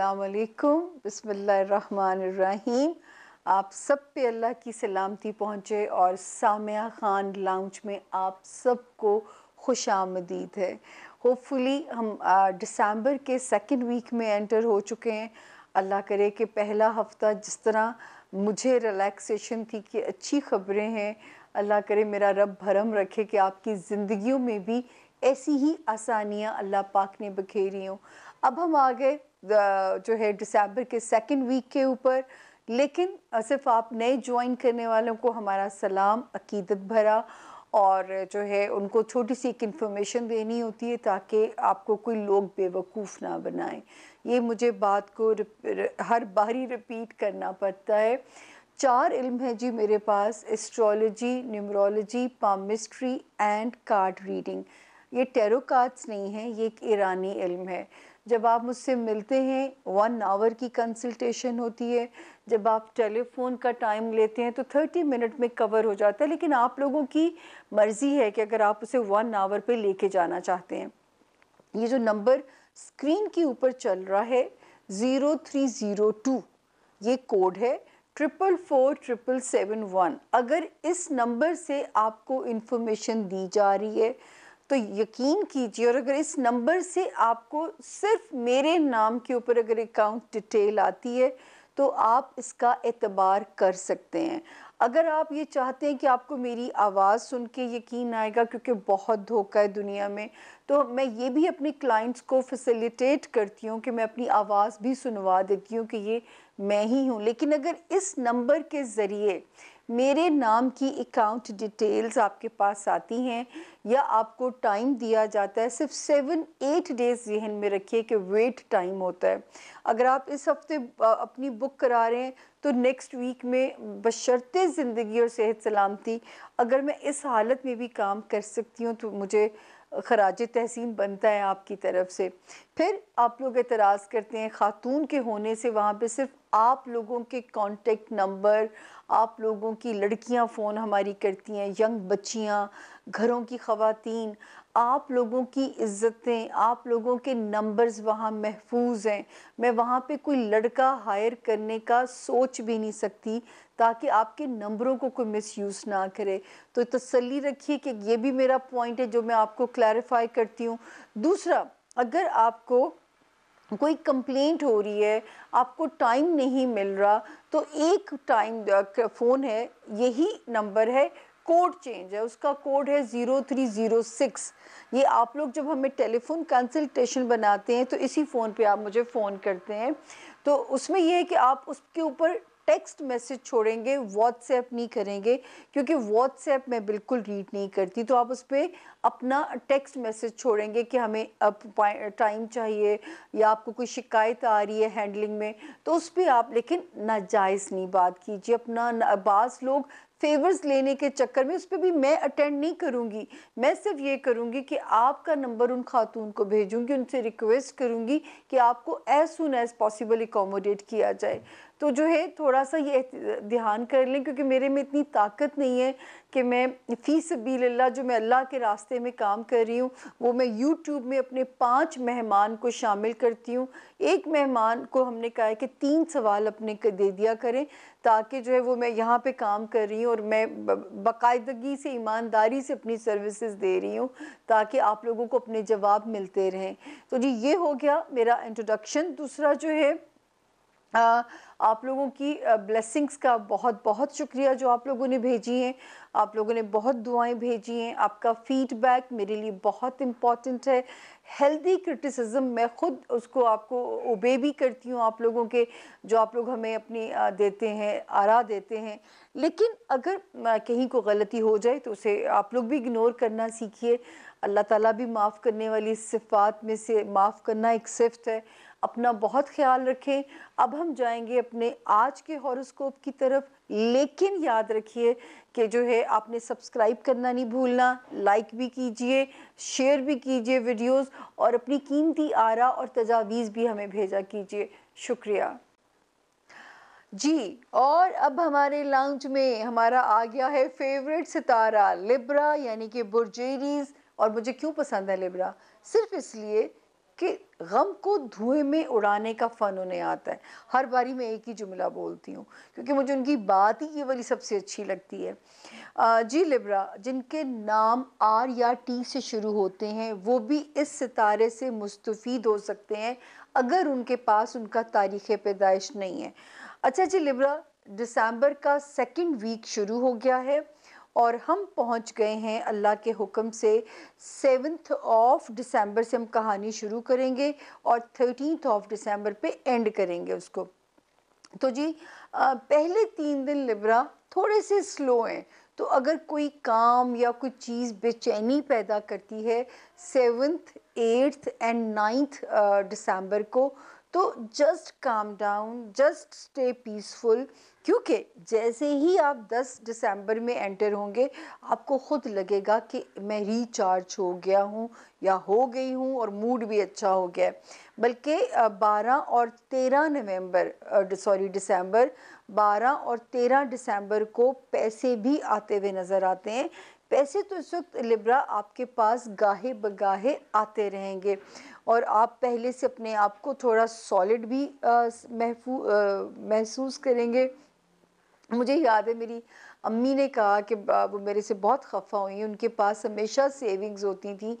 असलकुम बसमीम आप सब पे अल्लाह की सलामती पहुँचे और सामिया ख़ान लाउंज में आप सबको खुश आमदीद है होपफुली हम दिसंबर के सेकेंड वीक में एंटर हो चुके हैं अल्लाह करे कि पहला हफ़्ता जिस तरह मुझे रिलैक्सेशन थी कि अच्छी खबरें हैं अल्लाह करे मेरा रब भरम रखे कि आपकी ज़िंदगियों में भी ऐसी ही आसानियाँ अल्लाह पाक ने बखेरी हों अब हम आ गए जो है दिसंबर के सेकंड वीक के ऊपर लेकिन सिर्फ आप नए ज्वाइन करने वालों को हमारा सलाम अकीदत भरा और जो है उनको छोटी सी एक इन्फॉर्मेशन देनी होती है ताकि आपको कोई लोग बेवकूफ़ ना बनाए ये मुझे बात को हर बारी रिपीट करना पड़ता है चार इल्म है जी मेरे पास astrology numerology palmistry and card reading ये टेरो कार्ड्स नहीं है ये एक ईरानी इल्म है जब आप मुझसे मिलते हैं वन आवर की कंसल्टेशन होती है जब आप टेलीफोन का टाइम लेते हैं तो थर्टी मिनट में कवर हो जाता है लेकिन आप लोगों की मर्ज़ी है कि अगर आप उसे वन आवर पे लेके जाना चाहते हैं ये जो नंबर स्क्रीन के ऊपर चल रहा है ज़ीरो थ्री ज़ीरो टू ये कोड है triple four triple seven one अगर इस नंबर से आपको इन्फॉर्मेशन दी जा रही है तो यकीन कीजिए और अगर इस नंबर से आपको सिर्फ मेरे नाम के ऊपर अगर अकाउंट डिटेल आती है तो आप इसका एतबार कर सकते हैं अगर आप ये चाहते हैं कि आपको मेरी आवाज़ सुन के यकीन आएगा क्योंकि बहुत धोखा है दुनिया में तो मैं ये भी अपने क्लाइंट्स को फैसिलिटेट करती हूँ कि मैं अपनी आवाज़ भी सुनवा देती हूँ कि ये मैं ही हूँ लेकिन अगर इस नंबर के ज़रिए मेरे नाम की अकाउंट डिटेल्स आपके पास आती हैं या आपको टाइम दिया जाता है सिर्फ सेवन एट डेज़ जहन में रखिए कि वेट टाइम होता है अगर आप इस हफ्ते अपनी बुक करा रहे हैं तो नेक्स्ट वीक में बशर्ते ज़िंदगी और सेहत सलामती अगर मैं इस हालत में भी काम कर सकती हूँ तो मुझे खराज तहसीन बनता है आपकी तरफ से फिर आप लोग एतराज़ करते हैं ख़ातून के होने से वहाँ पे सिर्फ आप लोगों के कांटेक्ट नंबर आप लोगों की लड़कियाँ फ़ोन हमारी करती हैं यंग बच्चियाँ घरों की खातन आप लोगों की इज़्ज़तें आप लोगों के नंबर्स वहाँ महफूज हैं मैं वहाँ पे कोई लड़का हायर करने का सोच भी नहीं सकती ताकि आपके नंबरों को कोई मिसयूज़ ना करे तो तसली रखिए कि ये भी मेरा पॉइंट है जो मैं आपको क्लैरिफाई करती हूँ दूसरा अगर आपको कोई कंप्लेंट हो रही है आपको टाइम नहीं मिल रहा तो एक टाइम फ़ोन है यही नंबर है कोड चेंज है उसका कोड है ज़ीरो थ्री ज़ीरो सिक्स ये आप लोग जब हमें टेलीफोन कंसल्टेशन बनाते हैं तो इसी फ़ोन पे आप मुझे फ़ोन करते हैं तो उसमें यह है कि आप उसके ऊपर टेक्स्ट मैसेज छोड़ेंगे व्हाट्सएप नहीं करेंगे क्योंकि व्हाट्सएप मैं बिल्कुल रीड नहीं करती तो आप उस पर अपना टेक्स्ट मैसेज छोड़ेंगे कि हमें अब टाइम चाहिए या आपको कोई शिकायत आ रही है हैंडलिंग में तो उस पर आप लेकिन नाजायज़ नहीं बात कीजिए अपना बाज़ लोग फेवर्स लेने के चक्कर में उस पर भी मैं अटेंड नहीं करूँगी मैं सिर्फ ये करूँगी कि आपका नंबर उन खातून को भेजूँगी उनसे रिक्वेस्ट करूँगी कि आपको as soon as possible accommodate किया जाए तो जो है थोड़ा सा ये ध्यान कर लें क्योंकि मेरे में इतनी ताकत नहीं है कि मैं बिल अल्लाह जो मैं अल्लाह के रास्ते में काम कर रही हूँ वो मैं यूट्यूब में अपने पाँच मेहमान को शामिल करती हूँ एक मेहमान को हमने कहा है कि तीन सवाल अपने दे दिया करें ताकि जो है वो मैं यहाँ पे काम कर रही हूँ और मैं बाकायदगी से ईमानदारी से अपनी सर्विसेज दे रही हूँ ताकि आप लोगों को अपने जवाब मिलते रहें तो जी ये हो गया मेरा इंट्रोडक्शन दूसरा जो है आ, आप लोगों की ब्लेसिंग्स का बहुत बहुत शुक्रिया जो आप लोगों ने भेजी हैं आप लोगों ने बहुत दुआएं भेजी हैं आपका फीडबैक मेरे लिए बहुत इम्पॉर्टेंट है हेल्दी क्रिटिसिज्म मैं ख़ुद उसको आपको ओबे भी करती हूँ आप लोगों के जो आप लोग हमें अपनी देते हैं आरा देते हैं लेकिन अगर कहीं को गलती हो जाए तो उसे आप लोग भी इग्नोर करना सीखिए अल्लाह ताला भी माफ़ करने वाली सिफ़ात में से माफ़ करना एक सिफ्त है अपना बहुत ख्याल रखें अब हम जाएंगे अपने आज के हॉरोस्कोप की तरफ लेकिन याद रखिए कि जो है आपने सब्सक्राइब करना नहीं भूलना लाइक भी कीजिए शेयर भी कीजिए वीडियोस और अपनी कीमती आरा और तजावीज़ भी हमें भेजा कीजिए शुक्रिया जी और अब हमारे लाउंज में हमारा आ गया है फेवरेट सितारा लिब्रा यानी कि बुरजेरीज़ और मुझे क्यों पसंद है लिब्रा सिर्फ इसलिए कि गम को धुएं में उड़ाने का फ़न उन्हें आता है हर बारी मैं एक ही जुमला बोलती हूँ क्योंकि मुझे उनकी बात ही ये वाली सबसे अच्छी लगती है जी लिब्रा जिनके नाम आर या टी से शुरू होते हैं वो भी इस सितारे से मुस्तफीद हो सकते हैं अगर उनके पास उनका तारीख़ पैदाइश नहीं है अच्छा जी लिब्रा दिसंबर का सेकंड वीक शुरू हो गया है और हम पहुंच गए हैं अल्लाह के हुक्म से सेवन्थ ऑफ दिसंबर से हम कहानी शुरू करेंगे और थर्टीथ ऑफ दिसंबर पे एंड करेंगे उसको तो जी आ, पहले तीन दिन लिब्रा थोड़े से स्लो हैं तो अगर कोई काम या कोई चीज़ बेचैनी पैदा करती है seventh eighth and ninth December को तो just calm down just stay peaceful क्योंकि जैसे ही आप 10 दिसंबर में एंटर होंगे आपको ख़ुद लगेगा कि मैं रिचार्ज हो गया हूँ या हो गई हूँ और मूड भी अच्छा हो गया बल्कि 12 और 13 नवंबर सॉरी दिसंबर 12 और 13 दिसंबर को पैसे भी आते हुए नज़र आते हैं पैसे तो इस वक्त लिब्रा आपके पास गाहे बगाहे आते रहेंगे और आप पहले से अपने आप को थोड़ा सॉलिड भी महफू महसूस करेंगे मुझे याद है मेरी अम्मी ने कहा कि वो मेरे से बहुत खफा हुई उनके पास हमेशा सेविंग्स होती थी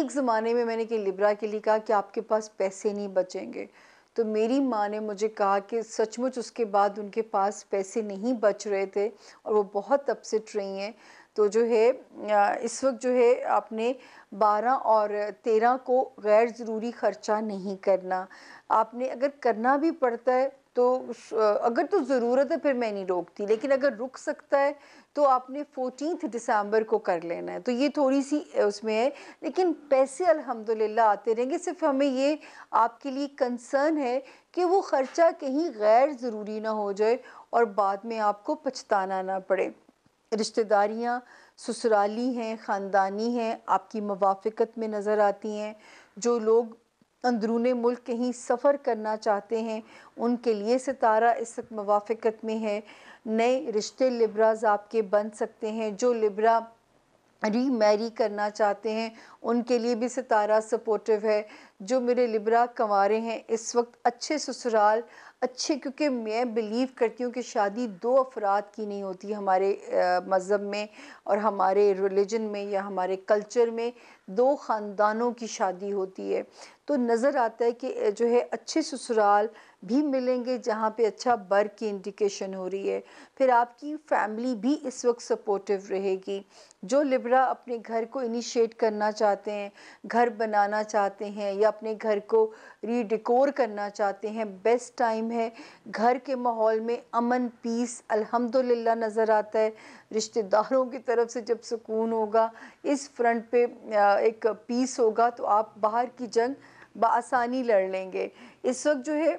एक ज़माने में मैंने कि लिब्रा के लिए कहा कि आपके पास पैसे नहीं बचेंगे तो मेरी माँ ने मुझे कहा कि सचमुच उसके बाद उनके पास पैसे नहीं बच रहे थे और वो बहुत अपसेट रही हैं तो जो है इस वक्त जो है आपने 12 और 13 को गैर ज़रूरी ख़र्चा नहीं करना आपने अगर करना भी पड़ता है तो अगर तो ज़रूरत है फिर मैं नहीं रोकती लेकिन अगर रुक सकता है तो आपने फोर्टीन दिसंबर को कर लेना है तो ये थोड़ी सी उसमें है लेकिन पैसे अल्हम्दुलिल्लाह आते रहेंगे सिर्फ हमें ये आपके लिए कंसर्न है कि वो ख़र्चा कहीं गैर ज़रूरी ना हो जाए और बाद में आपको पछताना ना पड़े रिश्तेदारियाँ ससुराली हैं ख़ानदानी हैं आपकी मवाफ़क़त में नज़र आती हैं जो लोग अंदरून मुल्क कहीं सफ़र करना चाहते हैं उनके लिए सितारा इस वक्त में है नए रिश्ते लिब्राज आपके बन सकते हैं जो लिब्रा री मैरी करना चाहते हैं उनके लिए भी सितारा सपोर्टिव है जो मेरे लिब्रा कंवारे हैं इस वक्त अच्छे ससुराल अच्छे क्योंकि मैं बिलीव करती हूँ कि शादी दो अफराद की नहीं होती हमारे मज़हब में और हमारे रिलीजन में या हमारे कल्चर में दो ख़ानदानों की शादी होती है तो नज़र आता है कि जो है अच्छे ससुराल भी मिलेंगे जहाँ पे अच्छा बर की इंडिकेशन हो रही है फिर आपकी फैमिली भी इस वक्त सपोर्टिव रहेगी जो लिब्रा अपने घर को इनिशिएट करना चाहते हैं घर बनाना चाहते हैं या अपने घर को रीडिकोर करना चाहते हैं बेस्ट टाइम है घर के माहौल में अमन पीस अल्हम्दुलिल्लाह नज़र आता है रिश्तेदारों की तरफ से जब सुकून होगा इस फ्रंट पे एक पीस होगा तो आप बाहर की जंग बसानी लड़ लेंगे इस वक्त जो है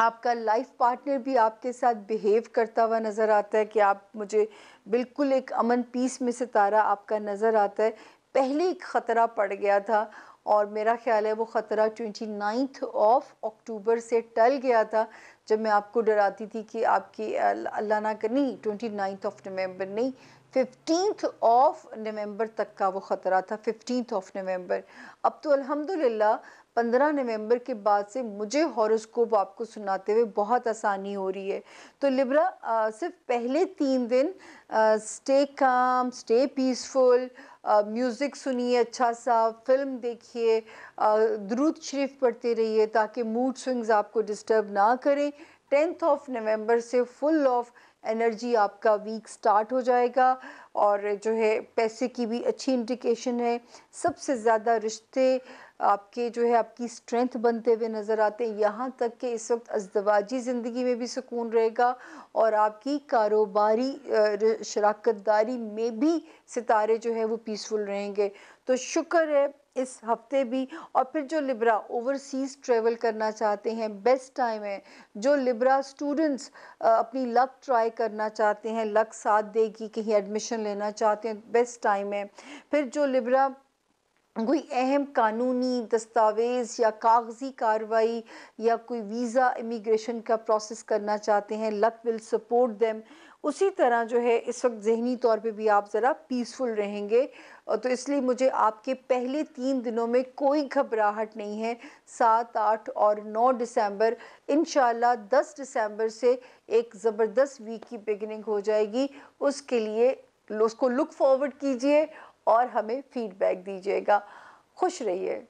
आपका लाइफ पार्टनर भी आपके साथ बिहेव करता हुआ नज़र आता है कि आप मुझे बिल्कुल एक अमन पीस में सितारा आपका नज़र आता है पहले एक ख़तरा पड़ गया था और मेरा ख्याल है वो ख़तरा ट्वेंटी नाइन्थ ऑफ अक्टूबर से टल गया था जब मैं आपको डराती थी कि आपकी अल्लाह ना कर नहीं ट्वेंटी नाइन्थ ऑफ नवंबर नहीं फिफ्टीन ऑफ नवंबर तक का वो ख़तरा था फिफ्टीथ ऑफ नवंबर अब तो अल्हम्दुलिल्लाह पंद्रह नवंबर के बाद से मुझे हॉरोस्कोप आपको सुनाते हुए बहुत आसानी हो रही है तो लिब्रा सिर्फ पहले तीन दिन stay calm stay peaceful music सुनिए अच्छा सा फिल्म देखिए द्रुद शरीफ पढ़ते रहिए ताकि मूड स्विंग्स आपको डिस्टर्ब ना करें टेंथ ऑफ नवंबर से फुल ऑफ एनर्जी आपका वीक स्टार्ट हो जाएगा और जो है पैसे की भी अच्छी इंडिकेशन है सबसे ज़्यादा रिश्ते आपके जो है आपकी स्ट्रेंथ बनते हुए नज़र आते हैं यहाँ तक कि इस वक्त अजदवाजी ज़िंदगी में भी सुकून रहेगा और आपकी कारोबारी शराकत दारी में भी सितारे जो है वो पीसफुल रहेंगे तो शुक्र है इस हफ्ते भी और फिर जो लिब्रा ओवरसीज़ ट्रेवल करना चाहते हैं बेस्ट टाइम है जो लिब्रा स्टूडेंट्स अपनी लक ट्राई करना चाहते हैं लक साथ देगी कहीं एडमिशन लेना चाहते हैं बेस्ट टाइम है फिर जो लिब्रा कोई अहम कानूनी दस्तावेज़ या कागजी कार्रवाई या कोई वीज़ा इमिग्रेशन का प्रोसेस करना चाहते हैं लक विल सपोर्ट देम उसी तरह जो है इस वक्त जहनी तौर पे भी आप ज़रा पीसफुल रहेंगे तो इसलिए मुझे आपके पहले तीन दिनों में कोई घबराहट नहीं है सात आठ और नौ दिसंबर इन दस दिसंबर से एक ज़बरदस्त वीक की बिगनिंग हो जाएगी उसके लिए उसको लुक फॉरवर्ड कीजिए और हमें फीडबैक दीजिएगा खुश रहिए